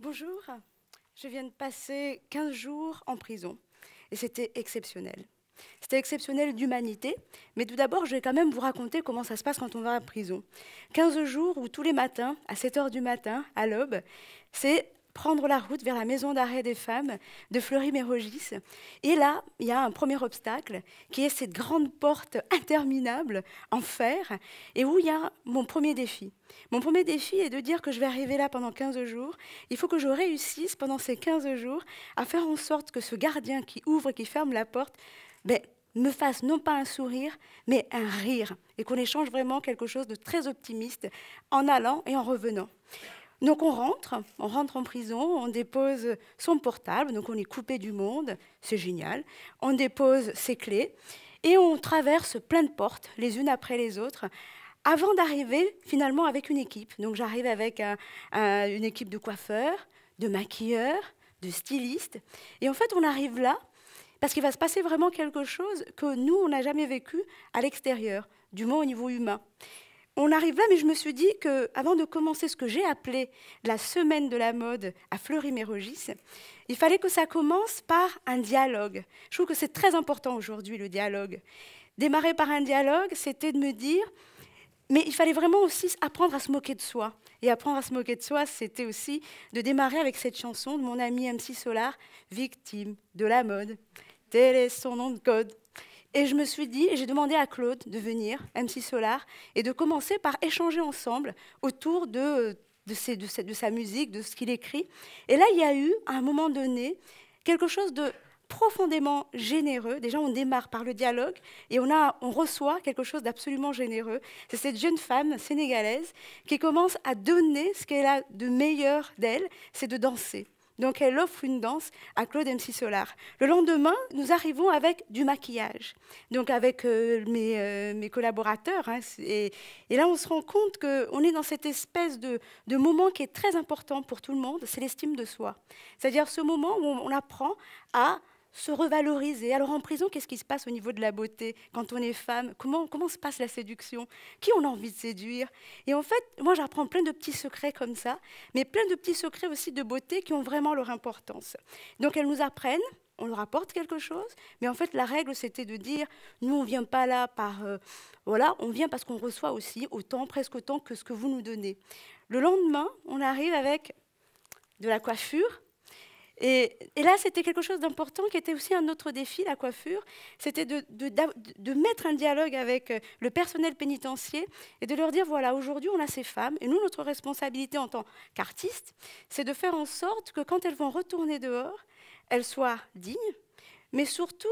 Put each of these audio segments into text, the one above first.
Bonjour, je viens de passer 15 jours en prison et c'était exceptionnel. C'était exceptionnel d'humanité, mais tout d'abord, je vais quand même vous raconter comment ça se passe quand on va à prison. 15 jours où tous les matins, à 7 heures du matin, à l'aube, c'est prendre la route vers la maison d'arrêt des femmes de Fleury-Mérogis. Et là, il y a un premier obstacle qui est cette grande porte interminable en fer et où il y a mon premier défi. Mon premier défi est de dire que je vais arriver là pendant 15 jours. Il faut que je réussisse pendant ces 15 jours à faire en sorte que ce gardien qui ouvre et qui ferme la porte ben, me fasse non pas un sourire, mais un rire et qu'on échange vraiment quelque chose de très optimiste en allant et en revenant. Donc on rentre, on rentre en prison, on dépose son portable, donc on est coupé du monde, c'est génial, on dépose ses clés et on traverse plein de portes, les unes après les autres, avant d'arriver finalement avec une équipe. Donc j'arrive avec une équipe de coiffeurs, de maquilleurs, de stylistes, et en fait on arrive là parce qu'il va se passer vraiment quelque chose que nous, on n'a jamais vécu à l'extérieur, du moins au niveau humain on arrive là, mais je me suis dit que, avant de commencer ce que j'ai appelé la semaine de la mode à Fleury-Mérogis, il fallait que ça commence par un dialogue. Je trouve que c'est très important aujourd'hui le dialogue. Démarrer par un dialogue, c'était de me dire, mais il fallait vraiment aussi apprendre à se moquer de soi. Et apprendre à se moquer de soi, c'était aussi de démarrer avec cette chanson de mon ami MC Solar, Victime de la mode. Tel est son nom de code, et je me suis dit, et j'ai demandé à Claude de venir, MC Solar, et de commencer par échanger ensemble autour de, sa, musique, de ce qu'il écrit. Et là, il y a eu, à un moment donné, quelque chose de profondément généreux. Déjà, on démarre par le dialogue et on reçoit quelque chose d'absolument généreux. C'est cette jeune femme sénégalaise qui commence à donner ce qu'elle a de meilleur d'elle, c'est de danser. Donc elle offre une danse à Claude MC Solar. Le lendemain, nous arrivons avec du maquillage, donc avec euh, euh, mes, collaborateurs. Hein, et, là, on se rend compte qu'on est dans cette espèce de, moment qui est très important pour tout le monde, c'est l'estime de soi. C'est-à-dire ce moment où on apprend à se revaloriser. Alors en prison, qu'est-ce qui se passe au niveau de la beauté quand on est femme comment, se passe la séduction Qui on a envie de séduire Et en fait, moi j'apprends plein de petits secrets comme ça, mais plein de petits secrets aussi de beauté qui ont vraiment leur importance. Donc elles nous apprennent, on leur apporte quelque chose, mais en fait la règle c'était de dire, nous on vient pas là par... Euh, voilà, on vient parce qu'on reçoit aussi autant, presque autant que ce que vous nous donnez. Le lendemain, on arrive avec de la coiffure, et, là, c'était quelque chose d'important qui était aussi un autre défi, la coiffure. C'était de, mettre un dialogue avec euh, le personnel pénitentiaire et de leur dire, voilà, aujourd'hui, on a ces femmes. Et nous, notre responsabilité en tant qu'artistes, c'est de faire en sorte que quand elles vont retourner dehors, elles soient dignes, mais surtout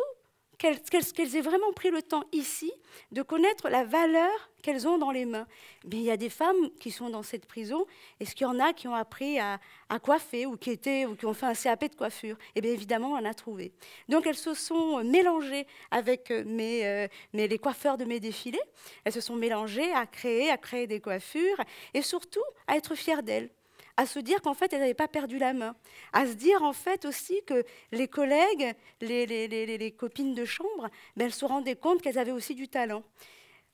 qu'elles aient vraiment pris le temps ici de connaître la valeur qu'elles ont dans les mains. Mais il y a des femmes qui sont dans cette prison, est-ce qu'il y en a qui ont appris à, coiffer ou qui, étaient, ou qui ont fait un CAP de coiffure Et eh bien évidemment, on en a trouvé. Donc elles se sont euh, mélangées avec euh, euh, les coiffeurs de mes défilés, elles se sont mélangées à créer, à créer des coiffures et surtout à être fières d'elles à se dire qu'en fait, elles n'avaient pas perdu la main, à se dire en fait aussi que les collègues, les, les, copines de chambre, ben, elles se rendaient compte qu'elles avaient aussi du talent.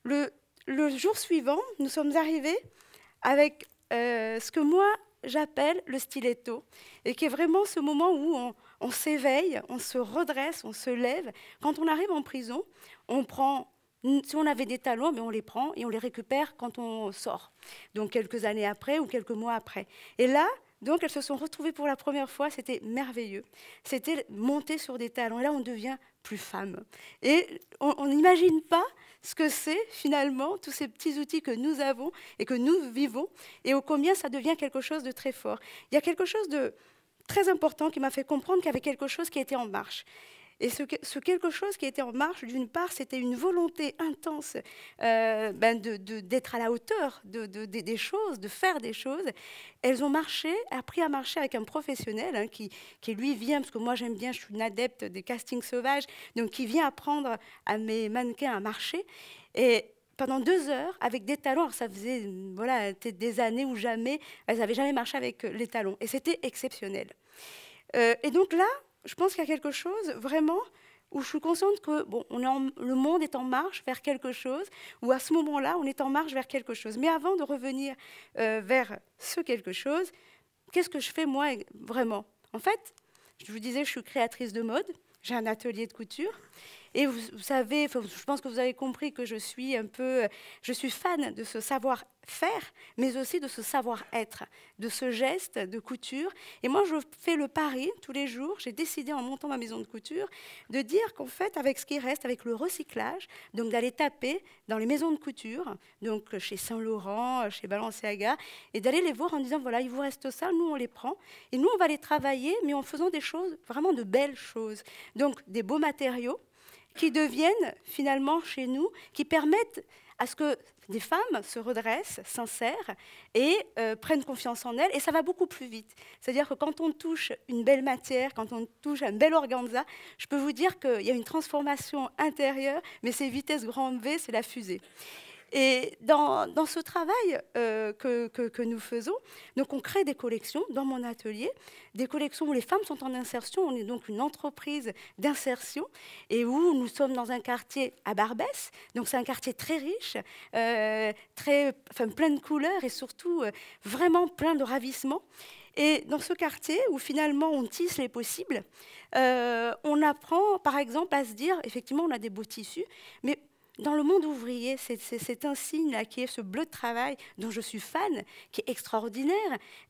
Le, le, jour suivant, nous sommes arrivés avec euh, ce que moi j'appelle le stiletto, et qui est vraiment ce moment où on s'éveille, on se redresse, on se lève. Quand on arrive en prison, on prend si on avait des talons, mais on les prend et on les récupère quand on sort, donc quelques années après ou quelques mois après. Et là, donc elles se sont retrouvées pour la première fois, c'était merveilleux. C'était monter sur des talons. Et là, on devient plus femme. Et on n'imagine pas ce que c'est finalement tous ces petits outils que nous avons et que nous vivons, et au combien ça devient quelque chose de très fort. Il y a quelque chose de très important qui m'a fait comprendre qu'il y avait quelque chose qui était en marche. Et ce, quelque chose qui était en marche, d'une part, c'était une volonté intense euh, ben d'être à la hauteur de, des choses, de faire des choses. Elles ont marché, appris à marcher avec un professionnel hein, qui, qui, lui vient, parce que moi j'aime bien, je suis une adepte des castings sauvages, donc qui vient apprendre à mes mannequins à marcher. Et pendant deux heures, avec des talons, alors ça faisait voilà, des années où jamais, elles n'avaient jamais marché avec euh, les talons. Et c'était exceptionnel. Euh, et donc là, je pense qu'il y a quelque chose vraiment où je suis consciente que bon, le monde est en marche vers quelque chose, ou à ce moment-là, on est en marche vers quelque chose. Mais avant de revenir euh, vers ce quelque chose, qu'est-ce que je fais moi vraiment En fait, je vous disais, je suis créatrice de mode, j'ai un atelier de couture, et vous, savez, je pense que vous avez compris que je suis un peu, euh, je suis fan de ce savoir-faire, mais aussi de ce savoir-être, de ce geste de couture. Et moi, je fais le pari tous les jours. J'ai décidé en montant ma maison de couture de dire qu'en fait, avec ce qui reste, avec le recyclage, donc d'aller taper dans les maisons de couture, donc chez Saint Laurent, chez Balenciaga, et d'aller les voir en disant voilà, il vous reste ça, nous on les prend, et nous on va les travailler, mais en faisant des choses vraiment de belles choses, donc des beaux matériaux qui deviennent finalement chez nous, qui permettent à ce que des femmes se redressent, s'insèrent et euh, prennent confiance en elles. Et ça va beaucoup plus vite. C'est-à-dire que quand on touche une belle matière, quand on touche un bel organza, je peux vous dire qu'il y a une transformation intérieure, mais c'est vitesse grand V, c'est la fusée. Et dans, ce travail euh, que, nous faisons, donc on crée des collections dans mon atelier, des collections où les femmes sont en insertion. On est donc une entreprise d'insertion et où nous sommes dans un quartier à Barbès. Donc c'est un quartier très riche, euh, très, plein de couleurs et surtout euh, vraiment plein de ravissements. Et dans ce quartier où finalement on tisse les possibles, on apprend par exemple à se dire, effectivement on a des beaux tissus, mais dans le monde ouvrier, c'est un signe là qui est ce bleu de travail dont je suis fan, qui est extraordinaire.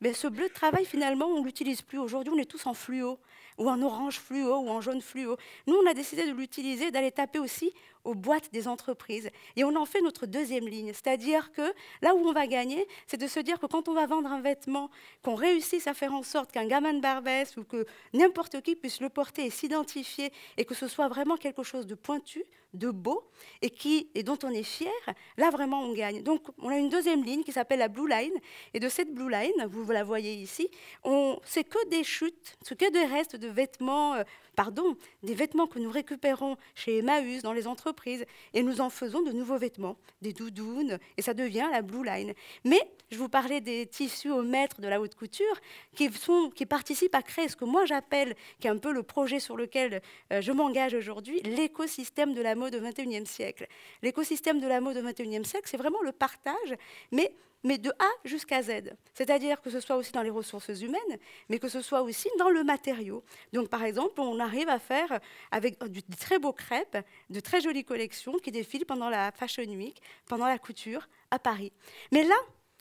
Mais ce bleu de travail, finalement, on ne l'utilise plus. Aujourd'hui, on est tous en fluo ou en orange fluo, ou en jaune fluo. Nous, on a décidé de l'utiliser, d'aller taper aussi aux boîtes des entreprises. Et on en fait notre deuxième ligne. C'est-à-dire que là où on va gagner, c'est de se dire que quand on va vendre un vêtement, qu'on réussisse à faire en sorte qu'un gamin de Barbès ou que n'importe qui puisse le porter et s'identifier et que ce soit vraiment quelque chose de pointu, de beau et, qui, et dont on est fier, là vraiment on gagne. Donc on a une deuxième ligne qui s'appelle la Blue Line. Et de cette Blue Line, vous la voyez ici, on, c'est que des chutes, c'est que des restes de vêtements euh, pardon, des vêtements que nous récupérons chez Emmaüs, dans les entreprises, et nous en faisons de nouveaux vêtements, des doudounes, et ça devient la Blue Line. Mais je vous parlais des tissus au maître de la haute couture qui, participent à créer ce que moi j'appelle, qui est un peu le projet sur lequel euh, je m'engage aujourd'hui, l'écosystème de la mode au 21e siècle. L'écosystème de la mode 21e siècle, c'est vraiment le partage, mais mais de A jusqu'à Z. C'est-à-dire que ce soit aussi dans les ressources humaines, mais que ce soit aussi dans le matériau. Donc, par exemple, on a arrive à faire avec de très beaux crêpes, de très jolies collections qui défilent pendant la Fashion Week, pendant la couture à Paris. Mais là,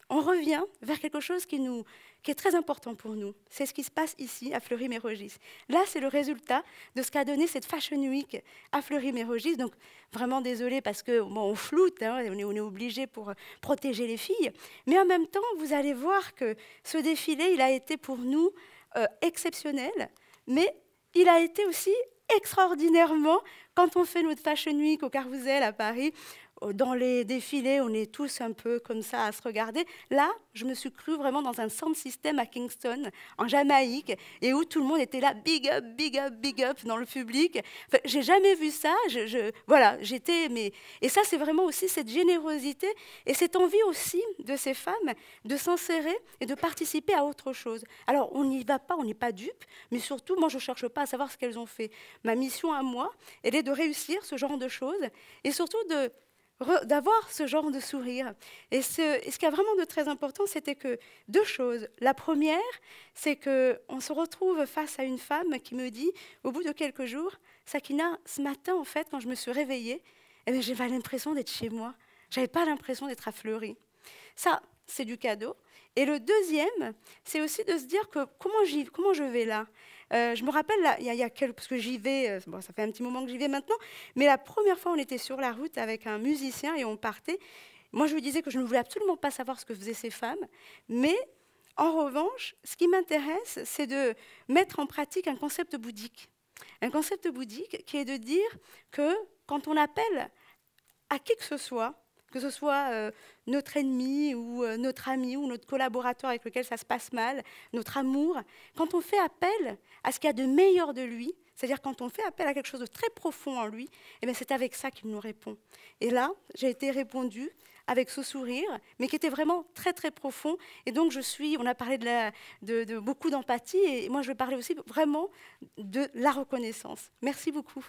on revient vers quelque chose qui, nous, qui est très important pour nous. C'est ce qui se passe ici, à Fleury-Mérogis. Là, c'est le résultat de ce qu'a donné cette Fashion Week à Fleury-Mérogis. Donc, vraiment désolé parce que floute, hein, on est, est obligé pour protéger les filles. Mais en même temps, vous allez voir que ce défilé, il a été pour nous euh, exceptionnel, mais il a été aussi extraordinairement, quand on fait notre Fashion Week au Carousel à Paris, euh, dans les défilés, on est tous un peu comme ça à se regarder. Là, je me suis cru vraiment dans un centre système à Kingston, en Jamaïque, et où tout le monde était là, big up, big up, big up dans le public. Enfin, j'ai jamais vu ça. Je, voilà, j'étais. Mais et ça, c'est vraiment aussi cette générosité et cette envie aussi de ces femmes de s'insérer et de participer à autre chose. Alors, on n'y va pas, on n'est pas dupe, mais surtout, moi, je cherche pas à savoir ce qu'elles ont fait. Ma mission à moi, elle est de réussir ce genre de choses et surtout de d'avoir ce genre de sourire. Et ce, qui ce qu'il a vraiment de très important, c'était que deux choses. La première, c'est qu'on se retrouve face à une femme qui me dit, au bout de quelques jours, Sakina, ce matin, en fait, quand je me suis réveillée, j'ai eh ben, j'avais l'impression d'être chez moi. J'avais pas l'impression d'être à affleurie. Ça, c'est du cadeau. Et le deuxième, c'est aussi de se dire que comment, comment je vais là euh, je me rappelle, a, parce que j'y vais, euh, ça fait un petit moment que j'y vais maintenant, mais la première fois, on était sur la route avec un musicien et on partait. Moi, je vous disais que je ne voulais absolument pas savoir ce que faisaient ces femmes, mais en revanche, ce qui m'intéresse, c'est de mettre en pratique un concept bouddhique. Un concept bouddhique qui est de dire que quand on appelle à qui que ce soit, que ce soit euh, notre ennemi ou euh, notre ami ou notre collaborateur avec lequel ça se passe mal, notre amour, quand on fait appel à ce qu'il y a de meilleur de lui, c'est-à-dire quand on fait appel à quelque chose de très profond en lui, eh c'est avec ça qu'il nous répond. Et là, j'ai été répondue avec ce sourire, mais qui était vraiment très très profond. Et donc je suis, on a parlé de, la, de beaucoup d'empathie, et moi je vais parler aussi vraiment de la reconnaissance. Merci beaucoup.